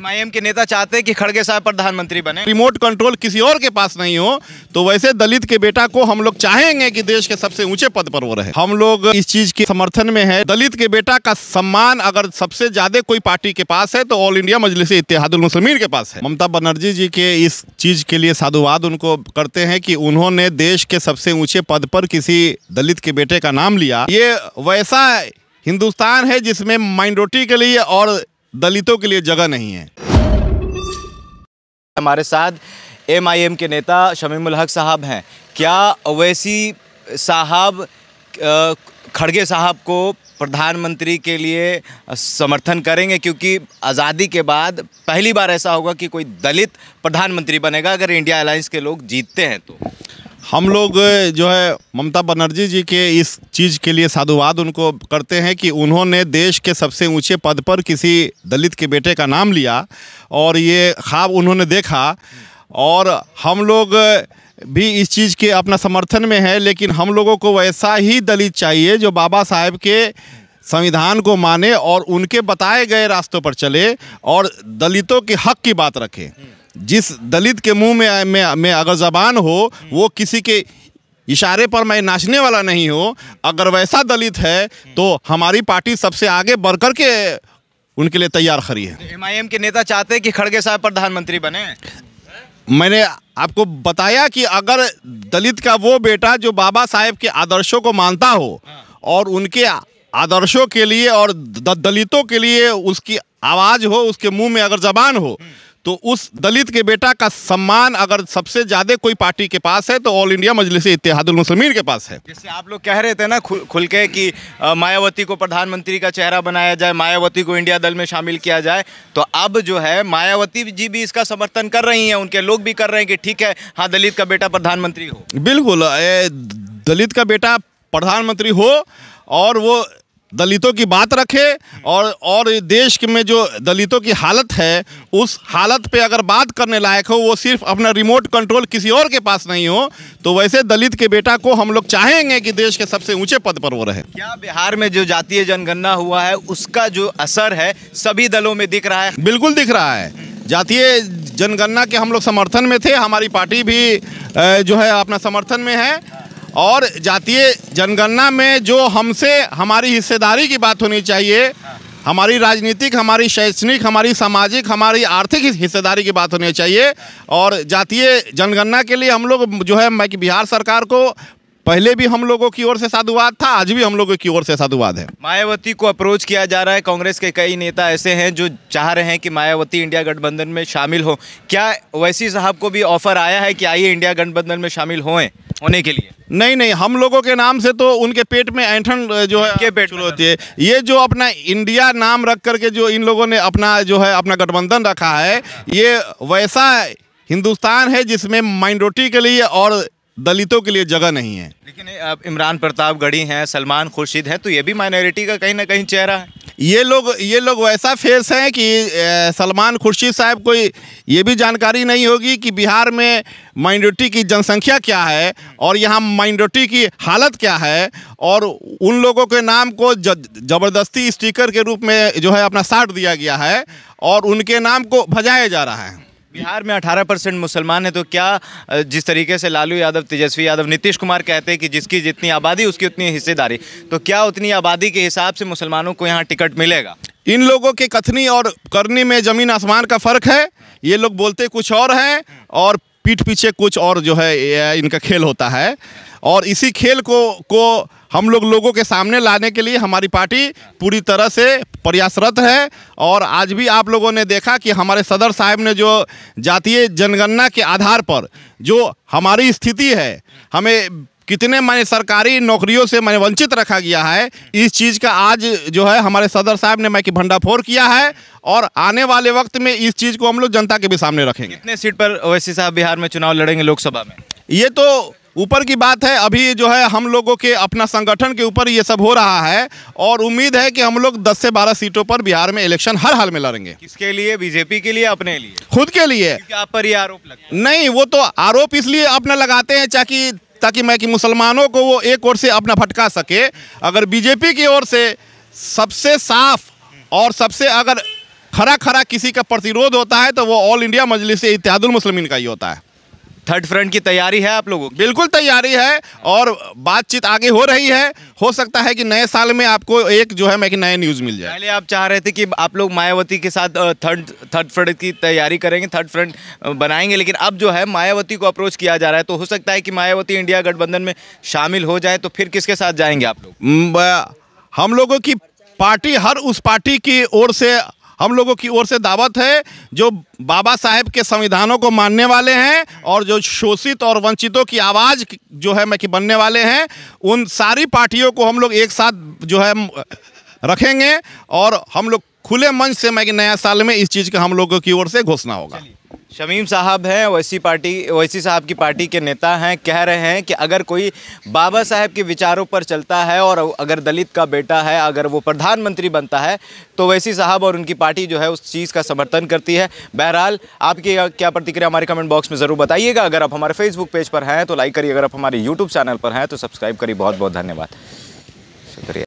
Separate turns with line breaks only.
MIM के नेता चाहते हैं कि खड़गे साहब प्रधानमंत्री बने रिमोट कंट्रोल किसी और के पास नहीं हो तो वैसे दलित के बेटा को हम लोग चाहेंगे कि देश के सबसे ऊंचे पद पर वो रहे हम लोग इस चीज के समर्थन में है दलित के बेटा का सम्मान अगर सबसे ज्यादा कोई पार्टी के पास है तो ऑल इंडिया मजलिस इतिहादुल मुसलमिन के पास है ममता बनर्जी जी के इस चीज के लिए साधुवाद उनको करते हैं कि उन्होंने देश के सबसे ऊंचे पद पर किसी दलित के बेटे का नाम लिया ये वैसा हिंदुस्तान है जिसमें माइनॉरिटी के लिए और दलितों के लिए जगह नहीं है
हमारे साथ एमआईएम के नेता शमीमुल हक साहब हैं क्या अवैसी साहब खड़गे साहब को प्रधानमंत्री के लिए समर्थन करेंगे क्योंकि आज़ादी के बाद पहली बार ऐसा होगा कि कोई दलित प्रधानमंत्री बनेगा अगर इंडिया अलायंस के लोग जीतते हैं तो
हम लोग जो है ममता बनर्जी जी के इस चीज़ के लिए साधुवाद उनको करते हैं कि उन्होंने देश के सबसे ऊंचे पद पर किसी दलित के बेटे का नाम लिया और ये ख्वाब उन्होंने देखा और हम लोग भी इस चीज़ के अपना समर्थन में है लेकिन हम लोगों को वैसा ही दलित चाहिए जो बाबा साहेब के संविधान को माने और उनके बताए गए रास्तों पर चले और दलितों के हक की बात रखें जिस दलित के मुंह में मैं मैं अगर जबान हो वो किसी के इशारे पर मैं नाचने वाला नहीं हूँ अगर वैसा दलित है तो हमारी पार्टी सबसे आगे बढ़ कर के उनके लिए तैयार खड़ी
है एम के नेता चाहते हैं कि खड़गे साहब प्रधानमंत्री बने
मैंने आपको बताया कि अगर दलित का वो बेटा जो बाबा साहेब के आदर्शों को मानता हो और उनके आदर्शों के लिए और दलितों के लिए उसकी आवाज़ हो उसके मुंह में अगर जबान हो तो उस दलित के बेटा का सम्मान अगर सबसे ज़्यादा कोई पार्टी के पास है तो ऑल इंडिया मजलिस इतिहादुलमसलमिन के पास है जैसे
आप लोग कह रहे थे ना खुल, खुल के कि मायावती को प्रधानमंत्री का चेहरा बनाया जाए मायावती को इंडिया दल में शामिल किया जाए तो अब जो है मायावती जी भी इसका समर्थन कर रही हैं उनके लोग भी कर रहे हैं कि ठीक है हाँ दलित का बेटा प्रधानमंत्री हो
बिल्कुल दलित का बेटा प्रधानमंत्री हो और वो दलितों की बात रखे और और देश में जो दलितों की हालत है उस हालत पे अगर बात करने लायक हो वो सिर्फ अपना रिमोट कंट्रोल किसी और के पास नहीं हो तो वैसे दलित के बेटा को हम लोग चाहेंगे कि देश के सबसे ऊंचे पद पर वो रहे क्या
बिहार में जो जातीय जनगणना हुआ है उसका जो असर है सभी दलों में दिख रहा है बिल्कुल दिख रहा है जातीय जनगणना के हम लोग समर्थन में थे हमारी पार्टी भी जो है
अपना समर्थन में है और जातीय जनगणना में जो हमसे हमारी हिस्सेदारी की बात होनी चाहिए हमारी राजनीतिक हमारी शैक्षणिक हमारी सामाजिक हमारी आर्थिक हिस्सेदारी की बात होनी चाहिए और जातीय जनगणना के लिए हम लोग जो है मैं कि बिहार सरकार को पहले भी हम लोगों की ओर से साधुवाद था आज भी हम लोगों की ओर से साधुवाद है
मायावती को अप्रोच किया जा रहा है कांग्रेस के कई नेता ऐसे हैं जो चाह रहे हैं कि मायावती इंडिया गठबंधन में शामिल हो क्या वैसी साहब को भी ऑफर आया है कि आइए इंडिया गठबंधन में शामिल होएं होने के लिए नहीं नहीं हम लोगों के नाम से तो उनके पेट में ऐंठन जो है के पेट
शुरू होती है ये जो अपना इंडिया नाम रख करके जो इन लोगों ने अपना जो है अपना गठबंधन रखा है ये वैसा हिंदुस्तान है जिसमें माइनॉरिटी के लिए और दलितों के लिए जगह नहीं है लेकिन
अब इमरान प्रताप गढ़ी हैं सलमान खुर्शीद हैं तो ये भी माइनॉरिटी का कहीं ना कहीं चेहरा है
ये लोग ये लोग वैसा फेस हैं कि सलमान खुर्शीद साहब को ये भी जानकारी नहीं होगी कि बिहार में माइनॉरिटी की जनसंख्या क्या है और यहाँ माइनॉरिटी की हालत क्या है और उन लोगों के नाम को ज़बरदस्ती स्टिकर के रूप में जो है अपना साट दिया गया है और उनके नाम
को भजाया जा रहा है बिहार में 18 परसेंट मुसलमान हैं तो क्या जिस तरीके से लालू यादव तेजस्वी यादव नीतीश कुमार कहते हैं कि जिसकी जितनी आबादी उसकी उतनी हिस्सेदारी तो क्या उतनी आबादी के हिसाब से मुसलमानों को यहाँ टिकट मिलेगा
इन लोगों के कथनी और करनी में ज़मीन आसमान का फ़र्क है ये लोग बोलते कुछ और हैं और पीठ पीछे कुछ और जो है इनका खेल होता है और इसी खेल को को हम लोग लोगों के सामने लाने के लिए हमारी पार्टी पूरी तरह से प्रयासरत है और आज भी आप लोगों ने देखा कि हमारे सदर साहब ने जो जातीय जनगणना के आधार पर जो हमारी स्थिति है हमें कितने मैंने सरकारी नौकरियों से मैंने वंचित रखा गया है इस चीज़ का आज जो है हमारे सदर साहब ने मैं कि भंडाफोर किया है और आने वाले वक्त में इस चीज़ को हम लोग जनता के भी सामने रखेंगे
कितने सीट पर ओवैसी साहब बिहार में चुनाव लड़ेंगे लोकसभा में ये तो
ऊपर की बात है अभी जो है हम लोगों के अपना संगठन के ऊपर ये सब हो रहा है और उम्मीद है कि हम लोग 10 से 12 सीटों पर बिहार में इलेक्शन हर हाल में लड़ेंगे
किसके लिए बीजेपी के लिए अपने लिए
खुद के लिए आप पर ये आरोप लगता नहीं वो तो आरोप इसलिए अपना लगाते हैं ताकि ताकि मैं कि मुसलमानों को वो एक ओर से अपना भटका सके अगर बीजेपी की ओर से सबसे साफ और सबसे अगर खरा खरा किसी का प्रतिरोध होता है तो वो ऑल इंडिया मजलिस इतिहादुल मुसलमिन का ही होता है थर्ड फ्रंट की तैयारी है आप लोगों की बिल्कुल तैयारी है और बातचीत आगे हो रही है हो सकता है कि नए साल में आपको एक जो है मैं कि नया न्यूज़ मिल जाए पहले
आप चाह रहे थे कि आप लोग मायावती के साथ थर्ड थर्ड फ्रंट की तैयारी करेंगे थर्ड फ्रंट बनाएंगे लेकिन अब जो है मायावती को अप्रोच किया जा रहा है तो हो सकता है कि मायावती इंडिया गठबंधन में शामिल हो जाए तो फिर किसके साथ जाएंगे आप लोग हम
लोगों की पार्टी हर उस पार्टी की ओर से हम लोगों की ओर से दावत है जो बाबा साहेब के संविधानों को मानने वाले हैं और जो शोषित और वंचितों की आवाज़ जो है मैं कि बनने वाले हैं उन सारी पार्टियों को हम लोग एक साथ जो है रखेंगे और हम लोग खुले मंच से मैं कि नया साल में इस चीज़ का हम लोगों की ओर से घोषणा होगा
शमीम साहब हैं ओसी पार्टी वैसी साहब की पार्टी के नेता हैं कह रहे हैं कि अगर कोई बाबा साहब के विचारों पर चलता है और अगर दलित का बेटा है अगर वो प्रधानमंत्री बनता है तो वैसी साहब और उनकी पार्टी जो है उस चीज़ का समर्थन करती है बहरहाल आपकी क्या प्रतिक्रिया हमारे कमेंट बॉक्स में ज़रूर बताइएगा अगर आप हमारे फेसबुक पेज पर हैं तो लाइक करिए अगर आप हमारे यूट्यूब चैनल पर हैं तो सब्सक्राइब करिए बहुत बहुत धन्यवाद शुक्रिया